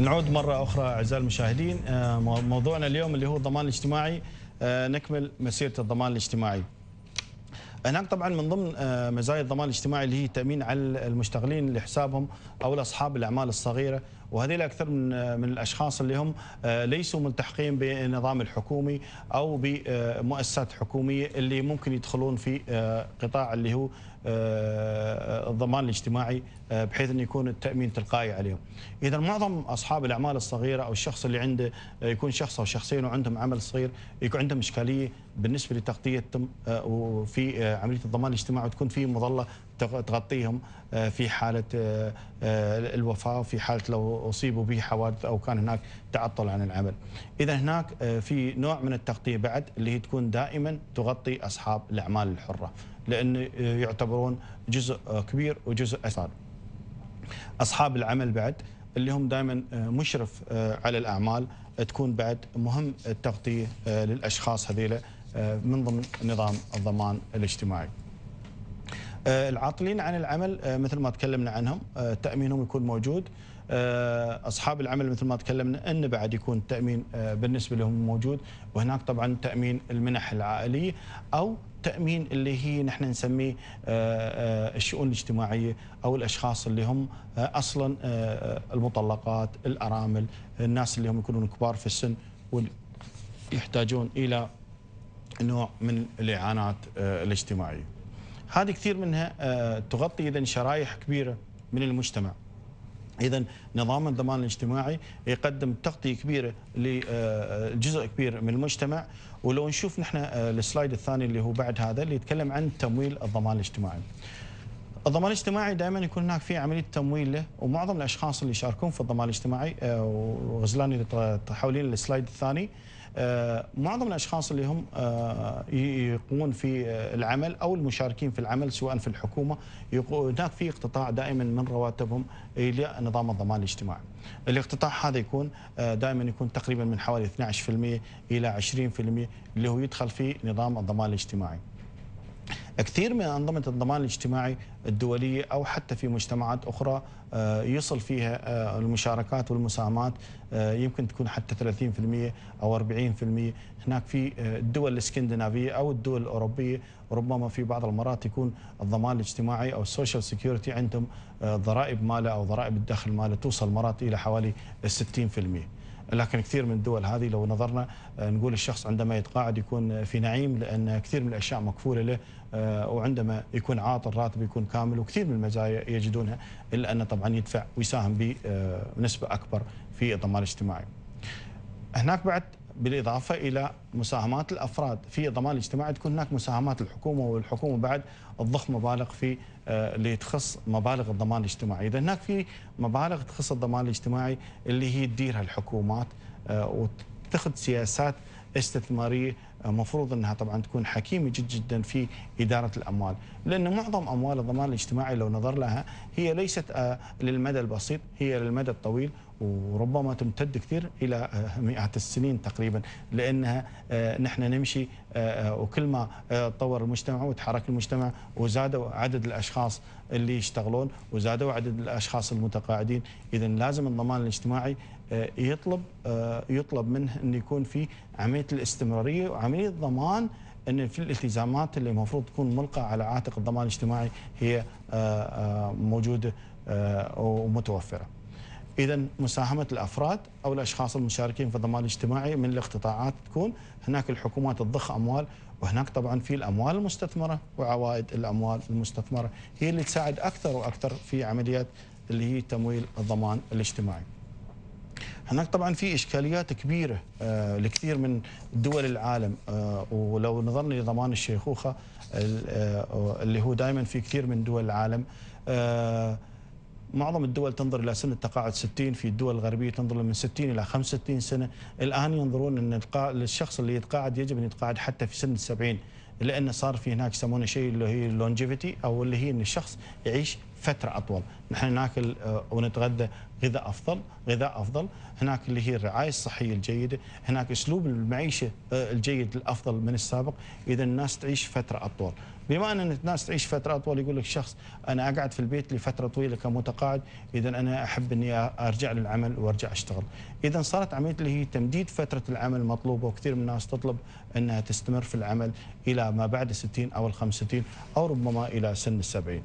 نعود مرة أخرى أعزائي المشاهدين آه، موضوعنا اليوم اللي هو الضمان الاجتماعي آه، نكمل مسيرة الضمان الاجتماعي هناك طبعا من ضمن آه، مزايا الضمان الاجتماعي اللي هي تامين على المشتغلين لحسابهم او لاصحاب الاعمال الصغيره وهذه اكثر من من الاشخاص اللي هم آه، ليسوا ملتحقين بالنظام الحكومي او بمؤسسات حكوميه اللي ممكن يدخلون في آه، قطاع اللي هو آه، الضمان الاجتماعي بحيث انه يكون التامين تلقائي عليهم. اذا معظم اصحاب الاعمال الصغيره او الشخص اللي عنده يكون شخص او شخصين وعندهم عمل صغير يكون عندهم اشكاليه بالنسبه لتغطيتهم في عمليه الضمان الاجتماعي وتكون في مظله تغطيهم آه، في حاله آه، آه، الوفاه وفي حاله لو اصيبوا بحوادث او كان هناك تعطل عن العمل. اذا هناك في نوع من التغطيه بعد اللي هي تكون دائما تغطي اصحاب الاعمال الحره لان يعتبرون جزء كبير وجزء اساسي. اصحاب العمل بعد اللي هم دائما مشرف على الاعمال تكون بعد مهم التغطيه للاشخاص هذيله من ضمن نظام الضمان الاجتماعي آه، العاطلين عن العمل آه، مثل ما تكلمنا عنهم آه، تامينهم يكون موجود اصحاب العمل مثل ما تكلمنا ان بعد يكون التامين بالنسبه لهم موجود وهناك طبعا تامين المنح العائليه او تامين اللي هي نحن نسميه الشؤون الاجتماعيه او الاشخاص اللي هم اصلا المطلقات، الارامل، الناس اللي هم يكونون كبار في السن ويحتاجون الى نوع من الاعانات الاجتماعيه. هذه كثير منها آه، تغطي اذا شرائح كبيره من المجتمع اذا نظام الضمان الاجتماعي يقدم تغطيه كبيره لجزء آه، آه، كبير من المجتمع ولو نشوف نحن السلايد الثاني اللي هو بعد هذا اللي يتكلم عن تمويل الضمان الاجتماعي. الضمان الاجتماعي دائما يكون هناك في عمليه تمويل له ومعظم الاشخاص اللي يشاركون في الضمان الاجتماعي وغزلان اذا تحولين للسلايد الثاني آه، معظم الاشخاص اللي هم آه، يقومون في آه، العمل او المشاركين في العمل سواء في الحكومه هناك في اقتطاع دائما من رواتبهم الى نظام الضمان الاجتماعي. الاقتطاع هذا يكون دائما يكون تقريبا من حوالي 12% الى 20% اللي هو يدخل في نظام الضمان الاجتماعي. كثير من أنظمة الضمان الاجتماعي الدولية أو حتى في مجتمعات أخرى آه، يصل فيها آه، المشاركات والمساهمات آه، يمكن تكون حتى 30% أو 40% هناك في الدول الاسكندنافية أو الدول الأوروبية ربما في بعض المرات يكون الضمان الاجتماعي أو السوشيال سيكيورتي عندهم ضرائب ماله أو ضرائب الدخل ماله توصل مرات إلى حوالي 60% لكن كثير من الدول هذه لو نظرنا آه، نقول الشخص عندما يتقاعد يكون في نعيم لأن كثير من الأشياء مكفولة له آه، وعندما يكون عاطل راتب يكون كامل وكثير من المزايا يجدونها إلا أنه طبعا يدفع ويساهم بنسبة أكبر في الضمان الاجتماعي هناك بعد بالإضافة إلى مساهمات الأفراد في الضمان الاجتماعي تكون هناك مساهمات الحكومة والحكومة بعد تضخ مبالغ في آه، اللي تخص مبالغ الضمان الاجتماعي اذا هناك في مبالغ تخص الضمان الاجتماعي اللي هي تديرها الحكومات آه، وتتخذ سياسات استثماريه آه، مفروض انها طبعا تكون حكيمه جدا في اداره الاموال، لان معظم اموال الضمان الاجتماعي لو نظر لها هي ليست آه، للمدى البسيط، هي للمدى الطويل وربما تمتد كثير الى آه، مئات السنين تقريبا لانها نحن نمشي وكل ما تطور المجتمع وتحرك المجتمع وزادوا عدد الاشخاص اللي يشتغلون وزادوا عدد الاشخاص المتقاعدين، اذا لازم الضمان الاجتماعي آه، يطلب آه، يطلب منه أن يكون في عملية الاستمرارية وعملية ضمان أن في الالتزامات اللي المفروض تكون ملقى على عاتق الضمان الاجتماعي هي آه، موجودة ومتوفرة اذا مساهمه الافراد او الاشخاص المشاركين في الضمان الاجتماعي من الاقتطاعات تكون هناك الحكومات تضخ اموال وهناك طبعا في الاموال المستثمره وعوائد الاموال المستثمره هي اللي تساعد اكثر واكثر في عمليات اللي هي تمويل الضمان الاجتماعي. هناك طبعا في إشكاليات كبيرة آه، لكثير من دول العالم آه، ولو نظرنا لضمان الشيخوخة آه، اللي هو دائما في كثير من دول العالم معظم الدول تنظر الى سن التقاعد 60 في الدول الغربيه تنظر من 60 الى 65 سنه الان ينظرون ان الشخص اللي يتقاعد يجب ان يتقاعد حتى في سن 70 لان صار في هناك يسمونه شيء اللي هي اللونجيفيتي او اللي هي ان الشخص يعيش فتره اطول، نحن ناكل ونتغذى غذاء افضل، غذاء افضل، هناك اللي هي الرعايه الصحيه الجيده، هناك اسلوب المعيشه آه، الجيد الافضل من السابق، اذا الناس تعيش فتره اطول، بما ان الناس تعيش فتره اطول يقول لك شخص انا اقعد في البيت لفتره طويله كمتقاعد اذا انا احب اني ارجع للعمل وارجع اشتغل اذا صارت عمليه اللي هي تمديد فتره العمل مطلوبه وكثير من الناس تطلب انها تستمر في العمل الى ما بعد 60 او ال 65 او ربما الى سن ال 70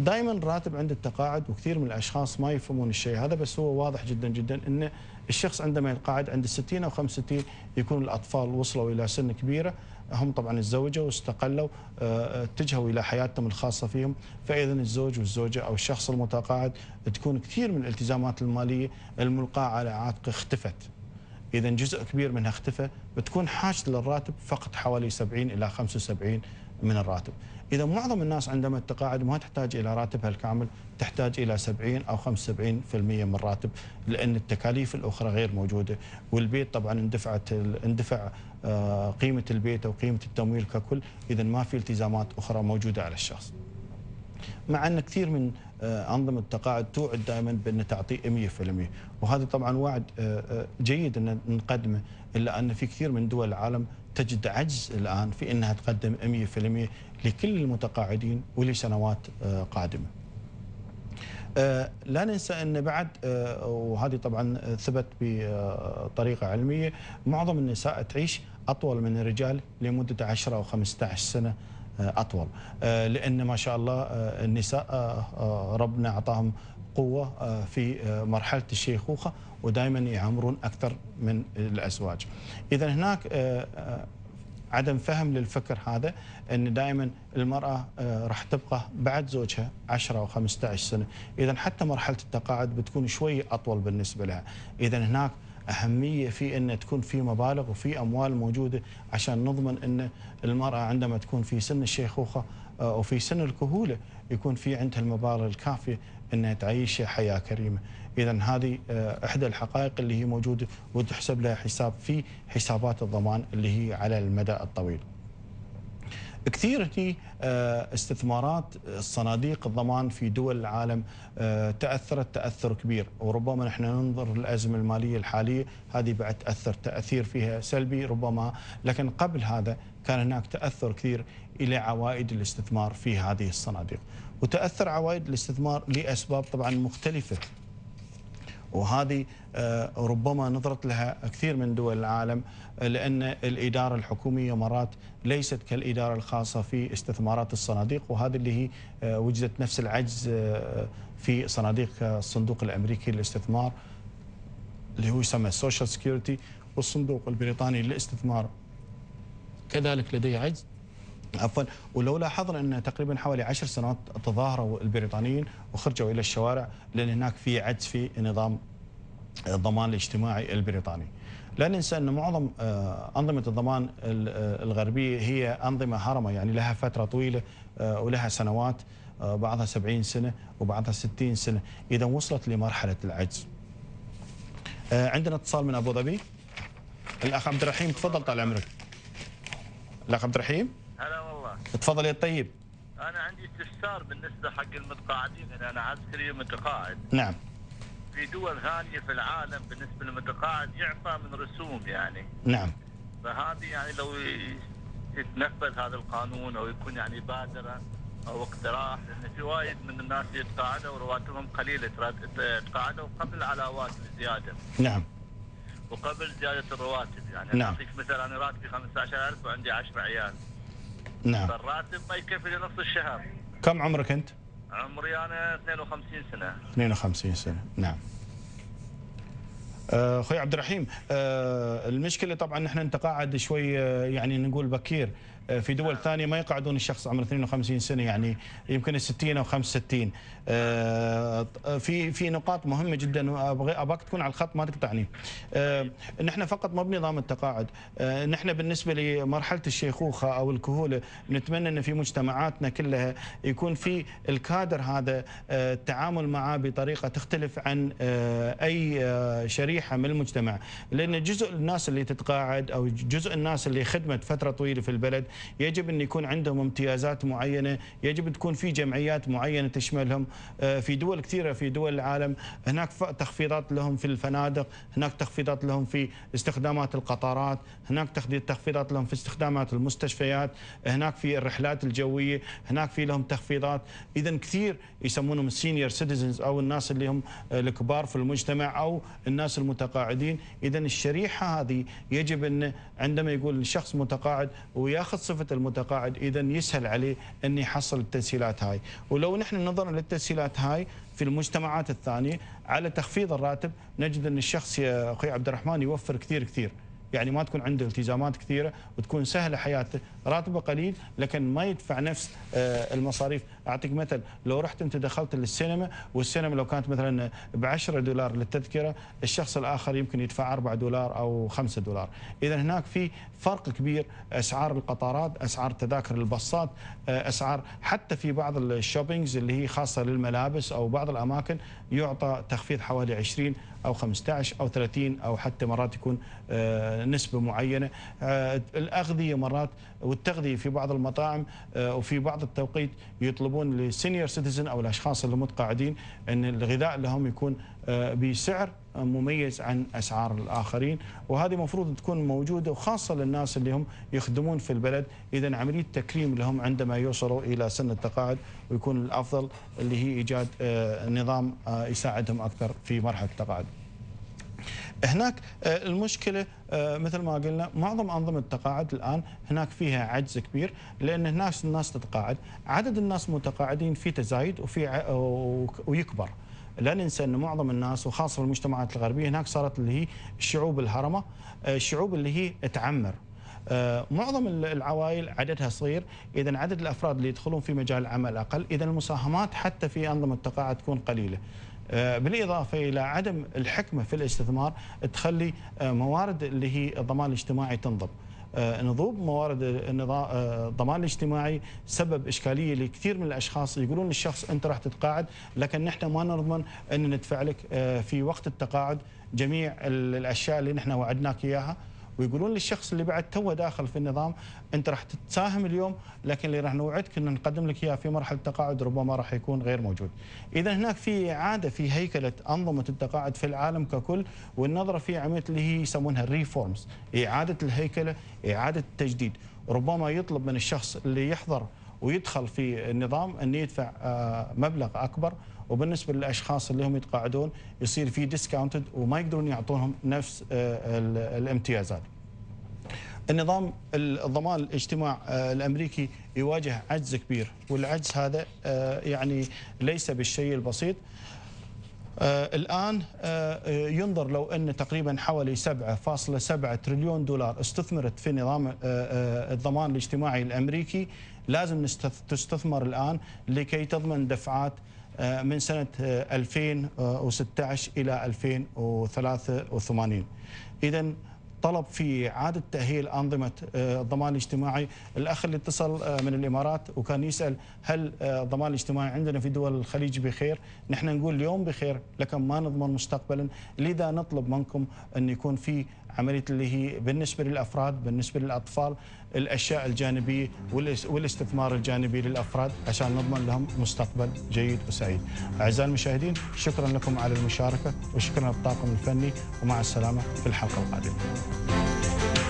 دائما راتب عند التقاعد وكثير من الاشخاص ما يفهمون الشيء هذا بس هو واضح جدا جدا ان الشخص عندما يتقاعد عند 60 او 65 يكون الاطفال وصلوا الى سن كبيره هم طبعا تزوجوا واستقلوا آه، آه، اتجهوا الى حياتهم الخاصه فيهم فاذا الزوج والزوجه او الشخص المتقاعد تكون كثير من الالتزامات الماليه الملقاه على عاتقه اختفت اذا جزء كبير منها اختفى بتكون حاجة للراتب فقط حوالي 70 الى 75 من الراتب اذا معظم الناس عندما تتقاعد ما تحتاج الى راتبها الكامل تحتاج الى 70 او 75% من الراتب لان التكاليف الاخرى غير موجوده والبيت طبعا اندفعت اندفع آه، قيمه البيت او قيمه التمويل ككل اذا ما في التزامات اخرى موجوده على الشخص مع ان كثير من آه، انظمه التقاعد توعد دائما بان تعطي 100% وهذا طبعا وعد آه، جيد ان نقدمه الا ان في كثير من دول العالم تجد عجز الان في انها تقدم 100% لكل المتقاعدين ولسنوات قادمه. لا ننسى ان بعد وهذه طبعا ثبت بطريقه علميه معظم النساء تعيش أطول من الرجال لمدة 10 أو 15 سنة آه، أطول آه، لأن ما شاء الله آه، النساء ربنا أعطاهم قوة في مرحلة الشيخوخة ودائما يعمرون أكثر من الأزواج إذا هناك عدم فهم للفكر هذا أن دائما المرأة راح تبقى بعد زوجها 10 أو 15 سنة إذا حتى مرحلة التقاعد بتكون شوي أطول بالنسبة لها إذا هناك اهميه في ان تكون في مبالغ وفي اموال موجوده عشان نضمن ان المراه عندما تكون في سن الشيخوخه آه، وفي سن الكهوله يكون في عندها المبالغ الكافيه انها تعيش حياه كريمه، اذا هذه آه، احدى الحقائق اللي هي موجوده وتحسب لها حساب في حسابات الضمان اللي هي على المدى الطويل. كثير هني آه، استثمارات الصناديق آه، الضمان في دول العالم آه، تاثرت تاثر كبير وربما نحن ننظر للازمه الماليه الحاليه هذه بعد تاثر تاثير فيها سلبي ربما لكن قبل هذا كان هناك تاثر كثير الى عوائد الاستثمار في هذه الصناديق وتاثر عوائد الاستثمار لاسباب طبعا مختلفه وهذه آه، ربما نظرت لها كثير من دول العالم آه، لأن الإدارة الحكومية مرات ليست كالإدارة الخاصة في استثمارات الصناديق وهذا اللي هي آه، وجدت نفس العجز في صناديق الصندوق الأمريكي للاستثمار اللي هو يسمى السوشيال سكيورتي والصندوق البريطاني للاستثمار كذلك لديه عجز عفوا ولو لاحظنا ان تقريبا حوالي 10 سنوات تظاهروا البريطانيين وخرجوا الى الشوارع لان هناك في عجز في نظام الضمان الاجتماعي البريطاني. لا ننسى ان معظم آه، انظمه الضمان آه، الغربيه هي انظمه هرمه يعني لها فتره طويله آه، ولها سنوات بعضها 70 سنه وبعضها 60 سنه، اذا وصلت لمرحله العجز. عندنا اتصال من ابو ظبي. الاخ عبد الرحيم تفضل طال عمرك. الاخ عبد الرحيم هلا والله تفضل يا الطيب انا عندي استفسار بالنسبه حق المتقاعدين يعني انا عسكري متقاعد نعم في دول ثانيه في العالم بالنسبه للمتقاعد يعفى من رسوم يعني نعم فهذه يعني لو يتنفذ هذا القانون او يكون يعني بادره او اقتراح لان في وايد من الناس يتقاعدوا ورواتبهم قليله تقاعدوا قبل علاوات الزياده نعم وقبل زياده الرواتب يعني نعم اعطيك مثال انا راتبي 15000 وعندي 10 عيال نعم فالراتب ما طيب يكفي لنص الشهر كم عمرك انت؟ عمري انا 52 سنه 52 سنه نعم آه، اخوي عبد الرحيم آه، المشكله طبعا نحن نتقاعد شوي آه، يعني نقول بكير آه، في دول ثانيه ما يقعدون الشخص عمره 52 سنه يعني يمكن 60 او 65 آه، في في نقاط مهمه جدا ابغاك تكون على الخط ما تقطعني آه، نحن فقط ما بنظام التقاعد نحن بالنسبه لمرحله الشيخوخه او الكهوله نتمنى ان في مجتمعاتنا كلها يكون في الكادر هذا التعامل معه بطريقه تختلف عن اي شريحه من المجتمع لان جزء الناس اللي تتقاعد او جزء الناس اللي خدمت فتره طويله في البلد يجب أن يكون عندهم امتيازات معينة يجب تكون في جمعيات معينة تشملهم آه، في دول كثيرة في دول العالم هناك تخفيضات لهم في الفنادق هناك تخفيضات لهم في استخدامات القطارات هناك تخفيضات لهم في استخدامات المستشفيات هناك في الرحلات الجوية هناك في لهم تخفيضات إذا كثير يسمونهم السينيور سيتيزنز أو الناس اللي هم آه، الكبار في المجتمع أو الناس المتقاعدين إذا الشريحة هذه يجب أن عندما يقول الشخص متقاعد وياخذ صفه المتقاعد اذا يسهل عليه ان يحصل التسهيلات هاي ولو نحن نظرنا للتسهيلات هاي في المجتمعات الثانيه على تخفيض الراتب نجد ان الشخص يا أخي عبد الرحمن يوفر كثير كثير يعني ما تكون عنده التزامات كثيره وتكون سهله حياته راتبه قليل لكن ما يدفع نفس آه، المصاريف اعطيك مثل لو رحت انت دخلت للسينما والسينما لو كانت مثلا ب 10 دولار للتذكره الشخص الاخر يمكن يدفع 4 دولار او 5 دولار اذا هناك في فرق كبير اسعار القطارات اسعار تذاكر الباصات آه، اسعار حتى في بعض الشوبينجز اللي هي خاصه للملابس او بعض الاماكن يعطى تخفيض حوالي 20 أو 15 أو 30 أو حتى مرات يكون آه، نسبة معينة آه، الأغذية مرات والتغذية في بعض المطاعم آه، وفي بعض التوقيت يطلبون للسينيور سيتيزن أو الأشخاص اللي متقاعدين أن الغذاء لهم يكون آه، بسعر مميز عن اسعار الاخرين وهذه المفروض تكون موجوده وخاصه للناس اللي هم يخدمون في البلد اذا عمليه تكريم لهم عندما يوصلوا الى سن التقاعد ويكون الافضل اللي هي ايجاد آه، نظام آه، يساعدهم اكثر في مرحله التقاعد. هناك المشكله مثل ما قلنا معظم انظمه التقاعد الان هناك فيها عجز كبير لان هناك الناس تتقاعد، عدد الناس المتقاعدين في تزايد وفي ويكبر. لا ننسى أن معظم الناس وخاصة في المجتمعات الغربية هناك صارت اللي هي الشعوب الهرمة الشعوب آه، اللي هي تعمر آه، معظم العوائل عددها صغير اذا عدد الافراد اللي يدخلون في مجال العمل اقل اذا المساهمات حتى في انظمه التقاعد تكون قليله آه، بالإضافة إلى عدم الحكمة في الاستثمار تخلي موارد اللي هي الضمان الاجتماعي تنضب آه، نضوب موارد الضمان آه، الاجتماعي سبب اشكاليه لكثير من الاشخاص يقولون للشخص انت راح تتقاعد لكن نحن ما نضمن ان ندفع لك آه، في وقت التقاعد جميع الاشياء اللي نحن وعدناك اياها ويقولون للشخص اللي بعد توه داخل في النظام انت راح تساهم اليوم لكن اللي راح نوعدك ان نقدم لك اياه في مرحله التقاعد ربما راح يكون غير موجود. اذا هناك في اعاده في هيكله انظمه التقاعد في العالم ككل والنظره في عمليه اللي هي يسمونها الريفورمز، اعاده الهيكله، اعاده التجديد، ربما يطلب من الشخص اللي يحضر ويدخل في النظام أن يدفع آه، مبلغ أكبر وبالنسبه للاشخاص اللي هم يتقاعدون يصير في ديسكاونتد وما يقدرون يعطونهم نفس آه، الامتيازات. النظام الضمان الاجتماع آه، الامريكي يواجه عجز كبير والعجز هذا آه، يعني ليس بالشيء البسيط. الآن ينظر لو أن تقريبا حوالي 7.7 تريليون دولار استثمرت في نظام الضمان الاجتماعي الأمريكي لازم تستثمر الآن لكي تضمن دفعات آه، من سنة 2016 آه، إلى 2083 إذا طلب في إعادة تأهيل أنظمة آه، الضمان الاجتماعي الأخ اللي اتصل من الإمارات وكان يسأل هل الضمان الاجتماعي عندنا في دول الخليج بخير نحن نقول اليوم بخير لكن ما نضمن مستقبلا لذا نطلب منكم أن يكون في عملية اللي هي بالنسبة للأفراد بالنسبة للأطفال الاشياء الجانبيه والاستثمار الجانبي للافراد عشان نضمن لهم مستقبل جيد وسعيد. اعزائي المشاهدين شكرا لكم على المشاركه وشكرا للطاقم الفني ومع السلامه في الحلقه القادمه.